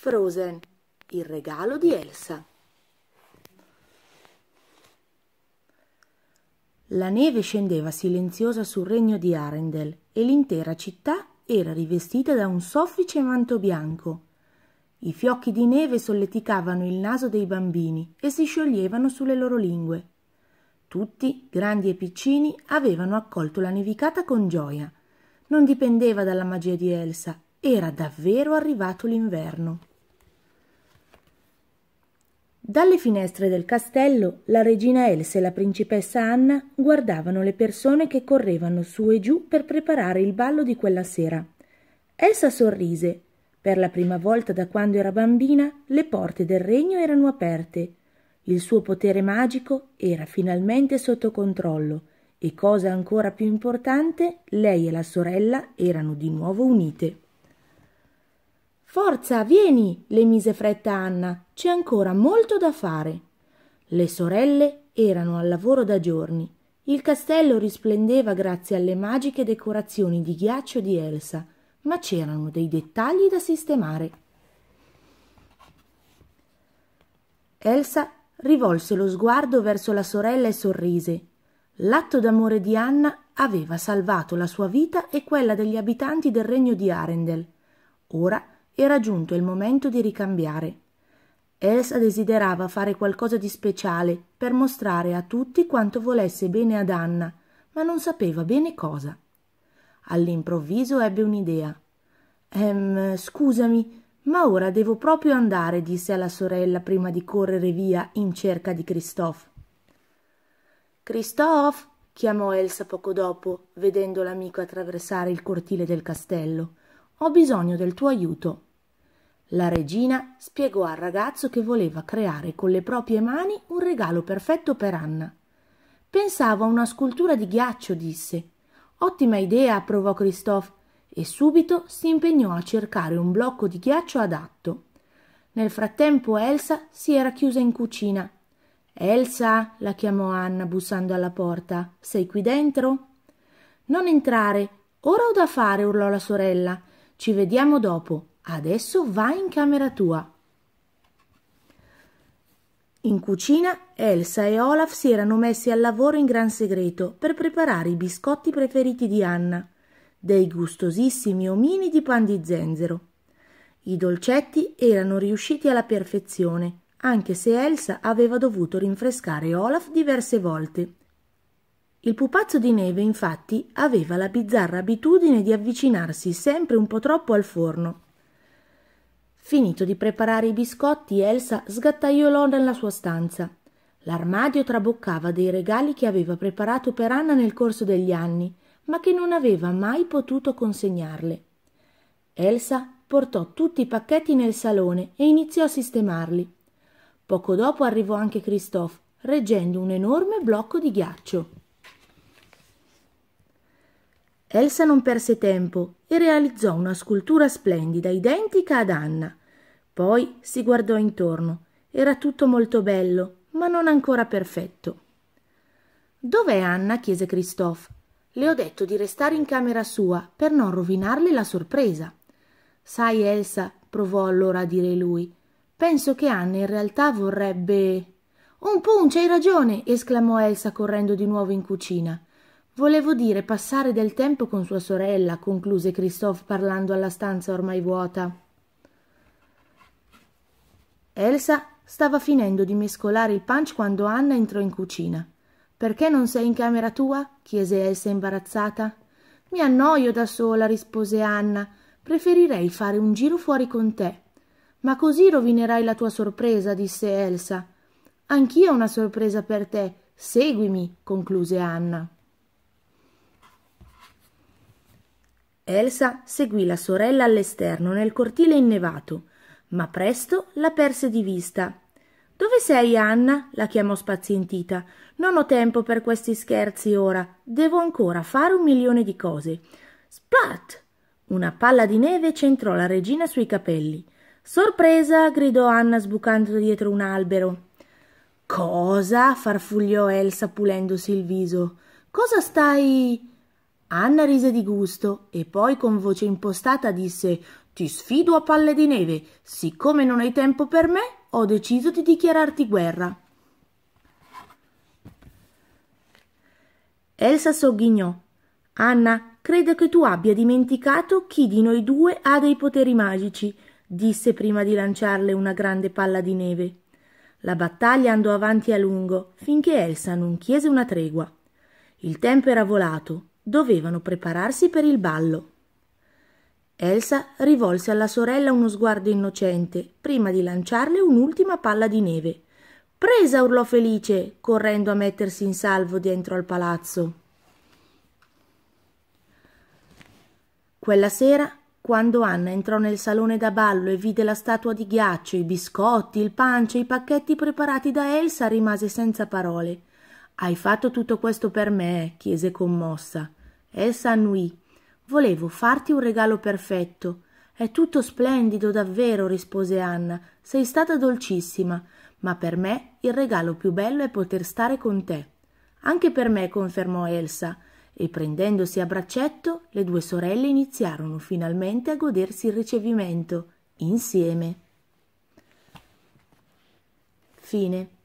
Frozen, il regalo di Elsa. La neve scendeva silenziosa sul regno di Arendel e l'intera città era rivestita da un soffice manto bianco. I fiocchi di neve solleticavano il naso dei bambini e si scioglievano sulle loro lingue. Tutti, grandi e piccini, avevano accolto la nevicata con gioia. Non dipendeva dalla magia di Elsa, era davvero arrivato l'inverno. Dalle finestre del castello la regina Elsa e la principessa Anna guardavano le persone che correvano su e giù per preparare il ballo di quella sera. Elsa sorrise. Per la prima volta da quando era bambina le porte del regno erano aperte. Il suo potere magico era finalmente sotto controllo e, cosa ancora più importante, lei e la sorella erano di nuovo unite. Forza, vieni, le mise fretta Anna, c'è ancora molto da fare. Le sorelle erano al lavoro da giorni. Il castello risplendeva grazie alle magiche decorazioni di ghiaccio di Elsa, ma c'erano dei dettagli da sistemare. Elsa rivolse lo sguardo verso la sorella e sorrise. L'atto d'amore di Anna aveva salvato la sua vita e quella degli abitanti del regno di Arendel. Ora era giunto il momento di ricambiare. Elsa desiderava fare qualcosa di speciale per mostrare a tutti quanto volesse bene ad Anna, ma non sapeva bene cosa. All'improvviso ebbe un'idea. Ehm, scusami, ma ora devo proprio andare, disse alla sorella prima di correre via in cerca di Christophe. Christophe, chiamò Elsa poco dopo, vedendo l'amico attraversare il cortile del castello. Ho bisogno del tuo aiuto. La regina spiegò al ragazzo che voleva creare con le proprie mani un regalo perfetto per Anna. Pensavo a una scultura di ghiaccio, disse. Ottima idea, approvò Christophe e subito si impegnò a cercare un blocco di ghiaccio adatto. Nel frattempo Elsa si era chiusa in cucina. Elsa, la chiamò Anna bussando alla porta, sei qui dentro? Non entrare, ora ho da fare, urlò la sorella. Ci vediamo dopo. Adesso vai in camera tua. In cucina Elsa e Olaf si erano messi al lavoro in gran segreto per preparare i biscotti preferiti di Anna, dei gustosissimi omini di pan di zenzero. I dolcetti erano riusciti alla perfezione, anche se Elsa aveva dovuto rinfrescare Olaf diverse volte. Il pupazzo di neve, infatti, aveva la bizzarra abitudine di avvicinarsi sempre un po' troppo al forno Finito di preparare i biscotti, Elsa sgattaiolò nella sua stanza. L'armadio traboccava dei regali che aveva preparato per Anna nel corso degli anni, ma che non aveva mai potuto consegnarle. Elsa portò tutti i pacchetti nel salone e iniziò a sistemarli. Poco dopo arrivò anche Christophe, reggendo un enorme blocco di ghiaccio. Elsa non perse tempo e realizzò una scultura splendida, identica ad Anna. Poi si guardò intorno. Era tutto molto bello, ma non ancora perfetto. Dov'è Anna? chiese Christoph. Le ho detto di restare in camera sua per non rovinarle la sorpresa. Sai, Elsa, provò allora a dire lui, penso che Anna in realtà vorrebbe. Un punce, hai ragione! esclamò Elsa correndo di nuovo in cucina. Volevo dire passare del tempo con sua sorella, concluse Christophe parlando alla stanza ormai vuota. Elsa stava finendo di mescolare il punch quando Anna entrò in cucina. Perché non sei in camera tua? chiese Elsa imbarazzata. Mi annoio da sola, rispose Anna. Preferirei fare un giro fuori con te. Ma così rovinerai la tua sorpresa, disse Elsa. Anch'io ho una sorpresa per te. Seguimi, concluse Anna. Elsa seguì la sorella all'esterno nel cortile innevato ma presto la perse di vista. Dove sei, Anna? la chiamò spazientita. Non ho tempo per questi scherzi ora. Devo ancora fare un milione di cose. Splat! Una palla di neve centrò la regina sui capelli. Sorpresa! gridò Anna sbucando dietro un albero. Cosa? farfugliò Elsa pulendosi il viso. Cosa stai? Anna rise di gusto e poi con voce impostata disse Ti sfido a palle di neve. Siccome non hai tempo per me, ho deciso di dichiararti guerra. Elsa sogghignò. Anna, credo che tu abbia dimenticato chi di noi due ha dei poteri magici, disse prima di lanciarle una grande palla di neve. La battaglia andò avanti a lungo, finché Elsa non chiese una tregua. Il tempo era volato, dovevano prepararsi per il ballo. Elsa rivolse alla sorella uno sguardo innocente prima di lanciarle un'ultima palla di neve. Presa! urlò Felice, correndo a mettersi in salvo dentro al palazzo. Quella sera, quando Anna entrò nel salone da ballo e vide la statua di ghiaccio, i biscotti, il pancio, e i pacchetti preparati da Elsa, rimase senza parole. Hai fatto tutto questo per me? chiese commossa. Eh, Sanui, volevo farti un regalo perfetto. È tutto splendido, davvero, rispose Anna. Sei stata dolcissima, ma per me il regalo più bello è poter stare con te. Anche per me, confermò Elsa, e prendendosi a braccetto, le due sorelle iniziarono finalmente a godersi il ricevimento, insieme. Fine.